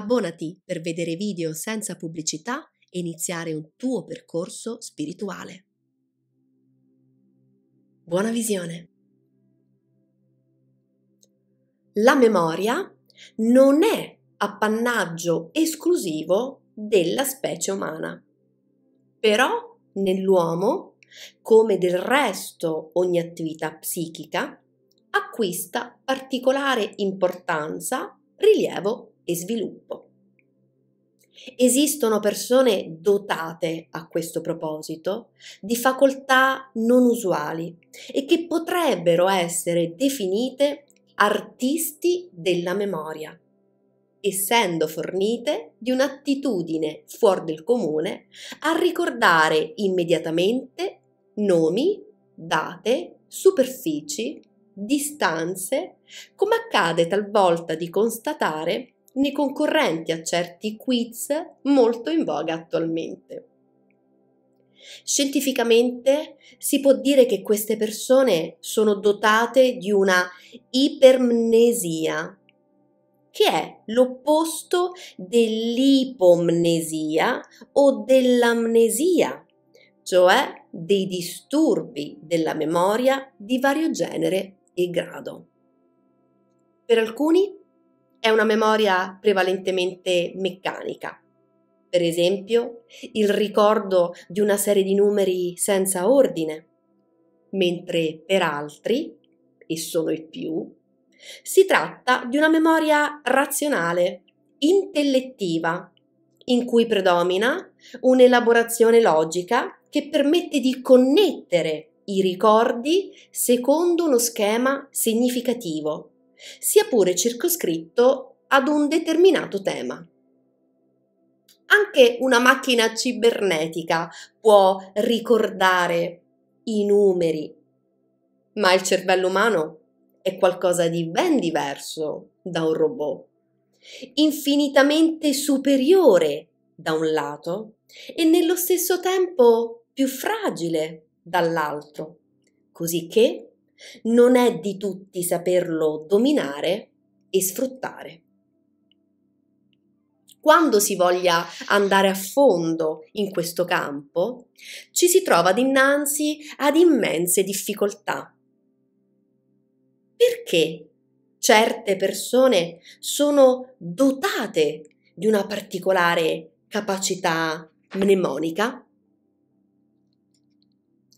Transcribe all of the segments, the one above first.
Abbonati per vedere video senza pubblicità e iniziare un tuo percorso spirituale. Buona visione! La memoria non è appannaggio esclusivo della specie umana, però nell'uomo, come del resto ogni attività psichica, acquista particolare importanza, rilievo e sviluppo. Esistono persone dotate a questo proposito di facoltà non usuali e che potrebbero essere definite artisti della memoria, essendo fornite di un'attitudine fuori del comune a ricordare immediatamente nomi, date, superfici, distanze, come accade talvolta di constatare né concorrenti a certi quiz molto in voga attualmente. Scientificamente si può dire che queste persone sono dotate di una ipermnesia, che è l'opposto dell'ipomnesia o dell'amnesia, cioè dei disturbi della memoria di vario genere e grado. Per alcuni è una memoria prevalentemente meccanica. Per esempio, il ricordo di una serie di numeri senza ordine, mentre per altri, e sono i più, si tratta di una memoria razionale, intellettiva, in cui predomina un'elaborazione logica che permette di connettere i ricordi secondo uno schema significativo sia pure circoscritto ad un determinato tema. Anche una macchina cibernetica può ricordare i numeri, ma il cervello umano è qualcosa di ben diverso da un robot, infinitamente superiore da un lato e nello stesso tempo più fragile dall'altro, così che non è di tutti saperlo dominare e sfruttare. Quando si voglia andare a fondo in questo campo, ci si trova dinanzi ad immense difficoltà. Perché certe persone sono dotate di una particolare capacità mnemonica?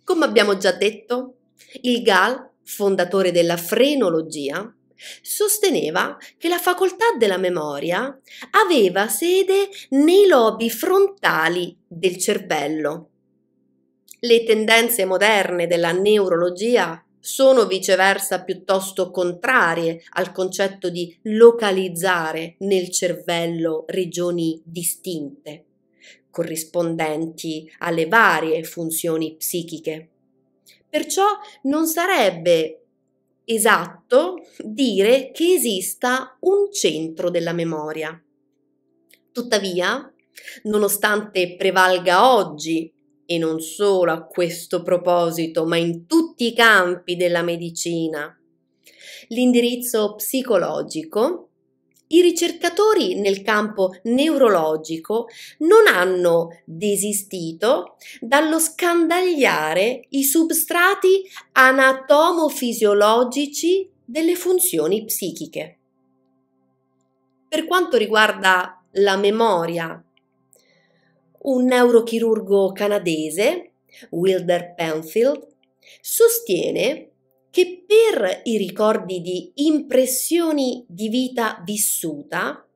Come abbiamo già detto, il GAL fondatore della frenologia, sosteneva che la facoltà della memoria aveva sede nei lobi frontali del cervello. Le tendenze moderne della neurologia sono viceversa piuttosto contrarie al concetto di localizzare nel cervello regioni distinte, corrispondenti alle varie funzioni psichiche. Perciò non sarebbe esatto dire che esista un centro della memoria. Tuttavia, nonostante prevalga oggi, e non solo a questo proposito, ma in tutti i campi della medicina, l'indirizzo psicologico, i ricercatori nel campo neurologico non hanno desistito dallo scandagliare i substrati anatomofisiologici delle funzioni psichiche. Per quanto riguarda la memoria, un neurochirurgo canadese, Wilder Penfield, sostiene che che per i ricordi di impressioni di vita vissuta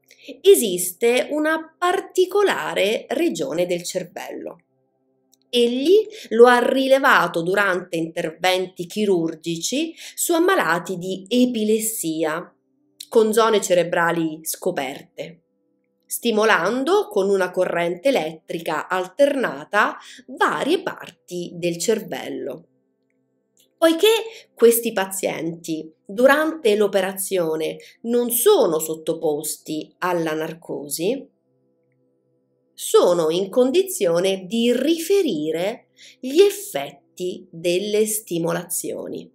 esiste una particolare regione del cervello. Egli lo ha rilevato durante interventi chirurgici su ammalati di epilessia, con zone cerebrali scoperte, stimolando con una corrente elettrica alternata varie parti del cervello. Poiché questi pazienti durante l'operazione non sono sottoposti alla narcosi, sono in condizione di riferire gli effetti delle stimolazioni.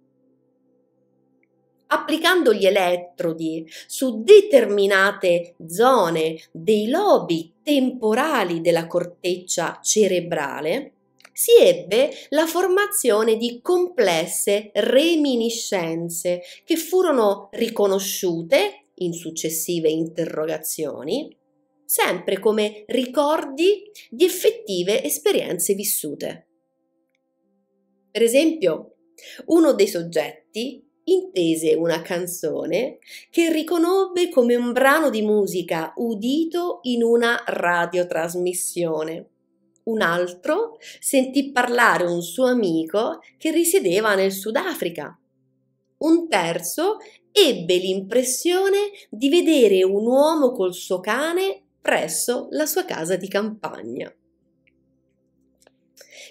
Applicando gli elettrodi su determinate zone dei lobi temporali della corteccia cerebrale, si ebbe la formazione di complesse reminiscenze che furono riconosciute in successive interrogazioni sempre come ricordi di effettive esperienze vissute. Per esempio, uno dei soggetti intese una canzone che riconobbe come un brano di musica udito in una radiotrasmissione un altro sentì parlare un suo amico che risiedeva nel Sudafrica. Un terzo ebbe l'impressione di vedere un uomo col suo cane presso la sua casa di campagna.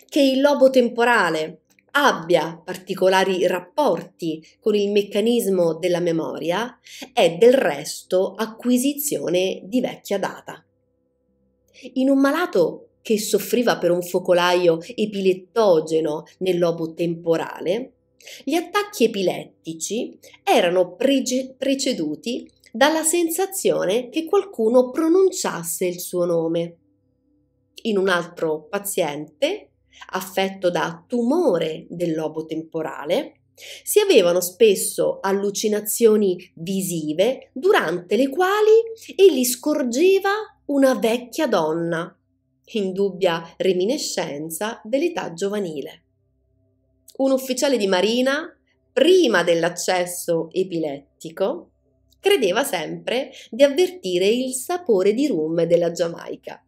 Che il lobo temporale abbia particolari rapporti con il meccanismo della memoria è del resto acquisizione di vecchia data. In un malato che soffriva per un focolaio epilettogeno nel lobo temporale, gli attacchi epilettici erano prege- preceduti dalla sensazione che qualcuno pronunciasse il suo nome. In un altro paziente, affetto da tumore del lobo temporale, si avevano spesso allucinazioni visive durante le quali egli scorgeva una vecchia donna indubbia reminiscenza dell'età giovanile. Un ufficiale di marina, prima dell'accesso epilettico, credeva sempre di avvertire il sapore di rum della Giamaica.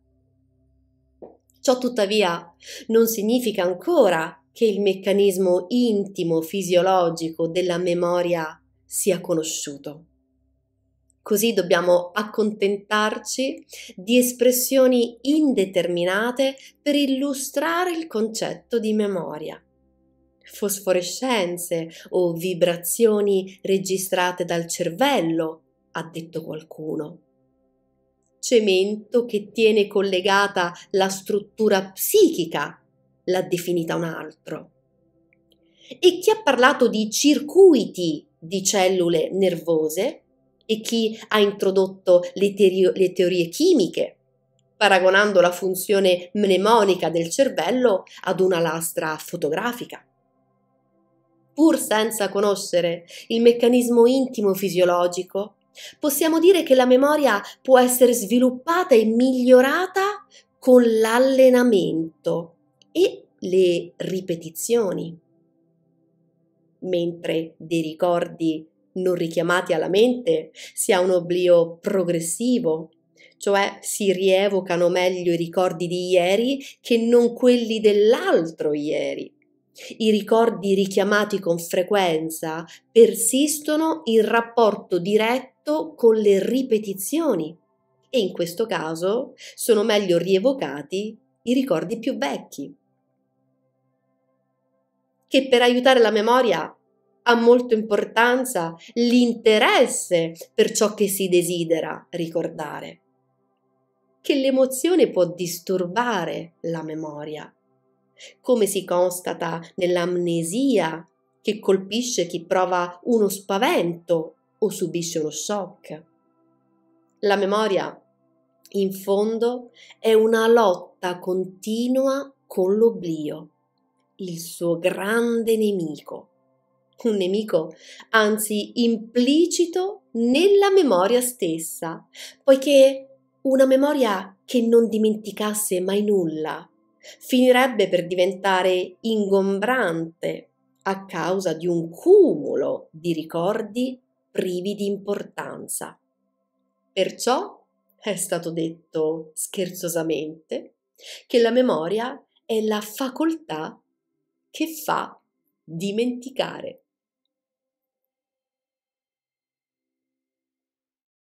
Ciò tuttavia non significa ancora che il meccanismo intimo fisiologico della memoria sia conosciuto. Così dobbiamo accontentarci di espressioni indeterminate per illustrare il concetto di memoria. Fosforescenze o vibrazioni registrate dal cervello, ha detto qualcuno. Cemento che tiene collegata la struttura psichica, l'ha definita un altro. E chi ha parlato di circuiti di cellule nervose e chi ha introdotto le, teorie, le teorie chimiche, paragonando la funzione mnemonica del cervello ad una lastra fotografica. Pur senza conoscere il meccanismo intimo fisiologico, possiamo dire che la memoria può essere sviluppata e migliorata con l'allenamento e le ripetizioni, mentre dei ricordi non richiamati alla mente si ha un oblio progressivo, cioè si rievocano meglio i ricordi di ieri che non quelli dell'altro ieri. I ricordi richiamati con frequenza persistono in rapporto diretto con le ripetizioni e in questo caso sono meglio rievocati i ricordi più vecchi, che per aiutare la memoria ha molto importanza l'interesse per ciò che si desidera ricordare, che l'emozione può disturbare la memoria, come si constata nell'amnesia che colpisce chi prova uno spavento o subisce uno shock. La memoria, in fondo, è una lotta continua con l'oblio, il suo grande nemico un nemico, anzi implicito nella memoria stessa, poiché una memoria che non dimenticasse mai nulla finirebbe per diventare ingombrante a causa di un cumulo di ricordi privi di importanza. Perciò è stato detto scherzosamente che la memoria è la facoltà che fa dimenticare.